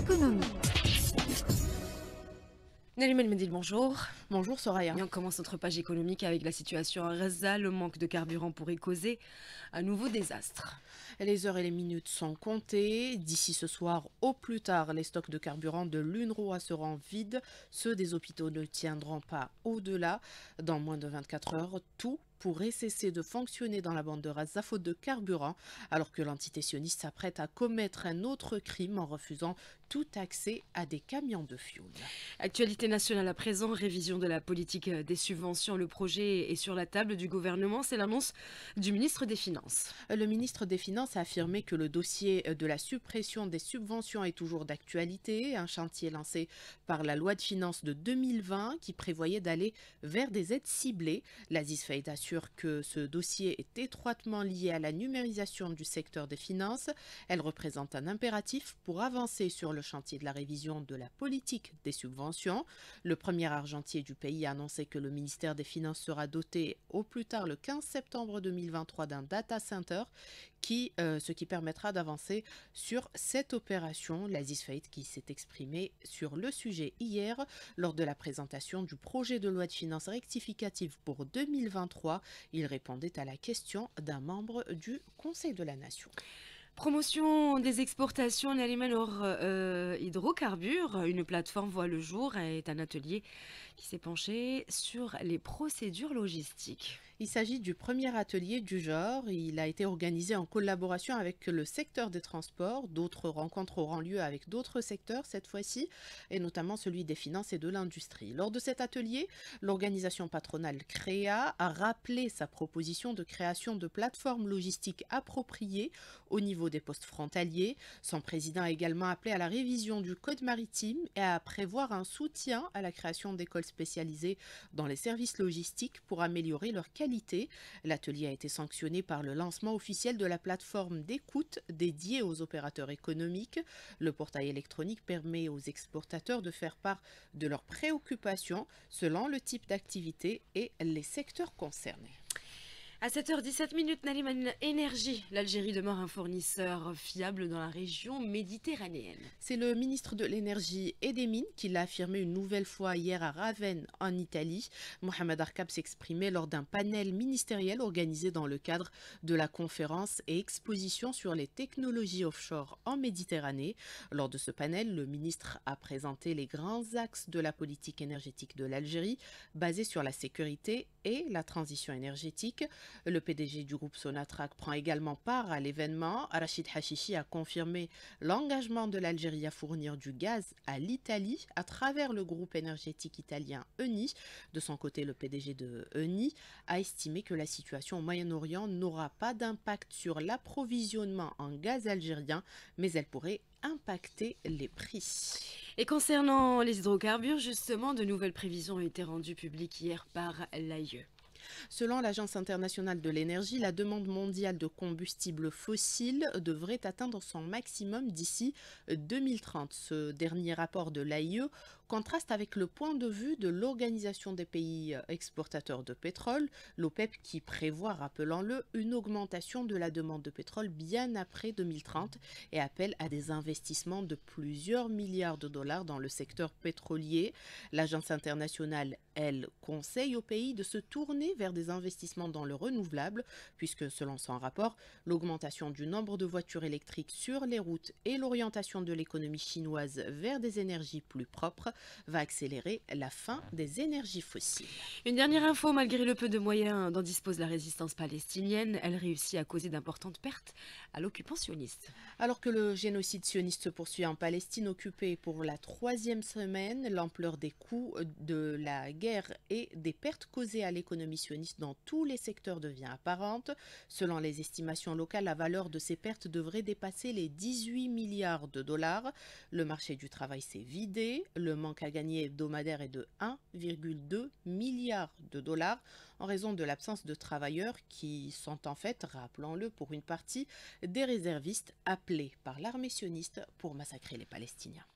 Économie. Nalimel bonjour. Bonjour Soraya. on commence notre page économique avec la situation à Le manque de carburant pourrait causer un nouveau désastre. Les heures et les minutes sont comptées. D'ici ce soir, au plus tard, les stocks de carburant de l'UNRWA seront vides. Ceux des hôpitaux ne tiendront pas au-delà. Dans moins de 24 heures, tout pourrait cesser de fonctionner dans la bande de Gaza faute de carburant, alors que l'entité sioniste s'apprête à commettre un autre crime en refusant tout accès à des camions de fioul. Actualité nationale à présent, révision de la politique des subventions. Le projet est sur la table du gouvernement, c'est l'annonce du ministre des Finances. Le ministre des Finances a affirmé que le dossier de la suppression des subventions est toujours d'actualité, un chantier lancé par la loi de finances de 2020 qui prévoyait d'aller vers des aides ciblées. L'Aziz Faïd assure que ce dossier est étroitement lié à la numérisation du secteur des finances. Elle représente un impératif pour avancer sur le chantier de la révision de la politique des subventions. Le premier argentier du pays a annoncé que le ministère des Finances sera doté au plus tard le 15 septembre 2023 d'un data center, qui, euh, ce qui permettra d'avancer sur cette opération. L'Aziz Faïd qui s'est exprimé sur le sujet hier lors de la présentation du projet de loi de finances rectificative pour 2023 il répondait à la question d'un membre du Conseil de la Nation. Promotion des exportations en aliments euh, hydrocarbures, une plateforme voit le jour, est un atelier qui s'est penché sur les procédures logistiques. Il s'agit du premier atelier du genre. Il a été organisé en collaboration avec le secteur des transports. D'autres rencontres auront lieu avec d'autres secteurs cette fois-ci, et notamment celui des finances et de l'industrie. Lors de cet atelier, l'organisation patronale CREA a rappelé sa proposition de création de plateformes logistiques appropriées au niveau des postes frontaliers. Son président a également appelé à la révision du code maritime et à prévoir un soutien à la création d'écoles spécialisés dans les services logistiques pour améliorer leur qualité. L'atelier a été sanctionné par le lancement officiel de la plateforme d'écoute dédiée aux opérateurs économiques. Le portail électronique permet aux exportateurs de faire part de leurs préoccupations selon le type d'activité et les secteurs concernés. À 7h17, naliman Énergie, l'Algérie demeure un fournisseur fiable dans la région méditerranéenne. C'est le ministre de l'Énergie et des Mines qui l'a affirmé une nouvelle fois hier à Ravenne, en Italie. Mohamed Arkab s'exprimait lors d'un panel ministériel organisé dans le cadre de la conférence et exposition sur les technologies offshore en Méditerranée. Lors de ce panel, le ministre a présenté les grands axes de la politique énergétique de l'Algérie, basée sur la sécurité et la transition énergétique. Le PDG du groupe Sonatrach prend également part à l'événement. Rachid Hachichi a confirmé l'engagement de l'Algérie à fournir du gaz à l'Italie à travers le groupe énergétique italien ENI. De son côté, le PDG de ENI a estimé que la situation au Moyen-Orient n'aura pas d'impact sur l'approvisionnement en gaz algérien, mais elle pourrait impacter les prix. Et concernant les hydrocarbures, justement, de nouvelles prévisions ont été rendues publiques hier par l'AIE. Selon l'Agence internationale de l'énergie, la demande mondiale de combustibles fossiles devrait atteindre son maximum d'ici 2030. Ce dernier rapport de l'AIE contraste avec le point de vue de l'Organisation des pays exportateurs de pétrole, l'OPEP qui prévoit, rappelons-le, une augmentation de la demande de pétrole bien après 2030 et appelle à des investissements de plusieurs milliards de dollars dans le secteur pétrolier. L'agence internationale, elle, conseille aux pays de se tourner vers des investissements dans le renouvelable, puisque selon son rapport, l'augmentation du nombre de voitures électriques sur les routes et l'orientation de l'économie chinoise vers des énergies plus propres va accélérer la fin des énergies fossiles. Une dernière info, malgré le peu de moyens dont dispose la résistance palestinienne, elle réussit à causer d'importantes pertes à l'occupant sioniste. Alors que le génocide sioniste se poursuit en Palestine occupée pour la troisième semaine, l'ampleur des coûts de la guerre et des pertes causées à l'économie sioniste dans tous les secteurs devient apparente. Selon les estimations locales, la valeur de ces pertes devrait dépasser les 18 milliards de dollars. Le marché du travail s'est vidé, le manque à gagner hebdomadaire est de 1,2 milliard de dollars en raison de l'absence de travailleurs qui sont en fait, rappelons-le pour une partie, des réservistes appelés par l'armée sioniste pour massacrer les Palestiniens.